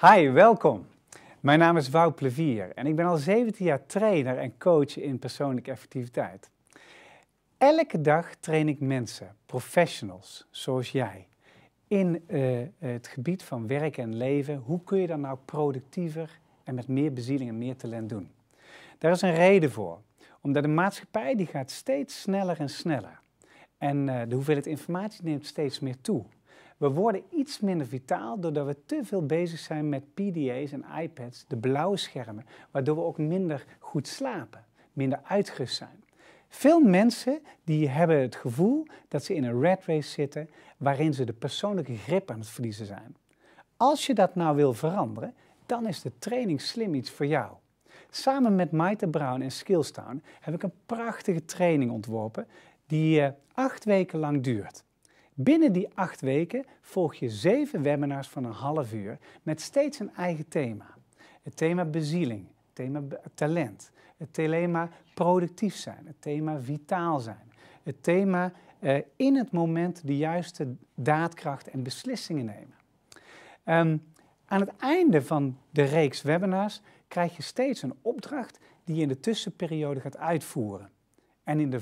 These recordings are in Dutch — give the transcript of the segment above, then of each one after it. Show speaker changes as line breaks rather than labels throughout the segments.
Hi, welkom. Mijn naam is Wout Plevier en ik ben al 17 jaar trainer en coach in persoonlijke effectiviteit. Elke dag train ik mensen, professionals zoals jij, in eh, het gebied van werk en leven. Hoe kun je dan nou productiever en met meer bezieling en meer talent doen? Daar is een reden voor, omdat de maatschappij die gaat steeds sneller en sneller. En eh, de hoeveelheid informatie neemt steeds meer toe. We worden iets minder vitaal doordat we te veel bezig zijn met PDA's en iPads, de blauwe schermen, waardoor we ook minder goed slapen, minder uitgerust zijn. Veel mensen die hebben het gevoel dat ze in een red race zitten waarin ze de persoonlijke grip aan het verliezen zijn. Als je dat nou wil veranderen, dan is de training slim iets voor jou. Samen met Maite Brown en Skillstown heb ik een prachtige training ontworpen die eh, acht weken lang duurt. Binnen die acht weken volg je zeven webinars van een half uur met steeds een eigen thema. Het thema bezieling, het thema talent, het thema productief zijn, het thema vitaal zijn, het thema eh, in het moment de juiste daadkracht en beslissingen nemen. Ehm, aan het einde van de reeks webinars krijg je steeds een opdracht die je in de tussenperiode gaat uitvoeren. En in de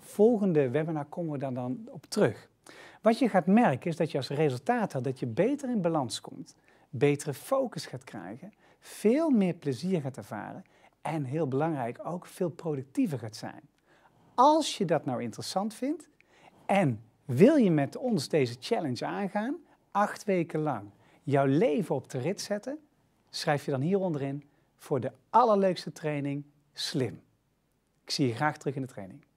volgende webinar komen we daar dan op terug. Wat je gaat merken is dat je als resultaat had dat je beter in balans komt, betere focus gaat krijgen, veel meer plezier gaat ervaren en heel belangrijk ook veel productiever gaat zijn. Als je dat nou interessant vindt en wil je met ons deze challenge aangaan, acht weken lang jouw leven op de rit zetten, schrijf je dan hieronder in voor de allerleukste training Slim. Ik zie je graag terug in de training.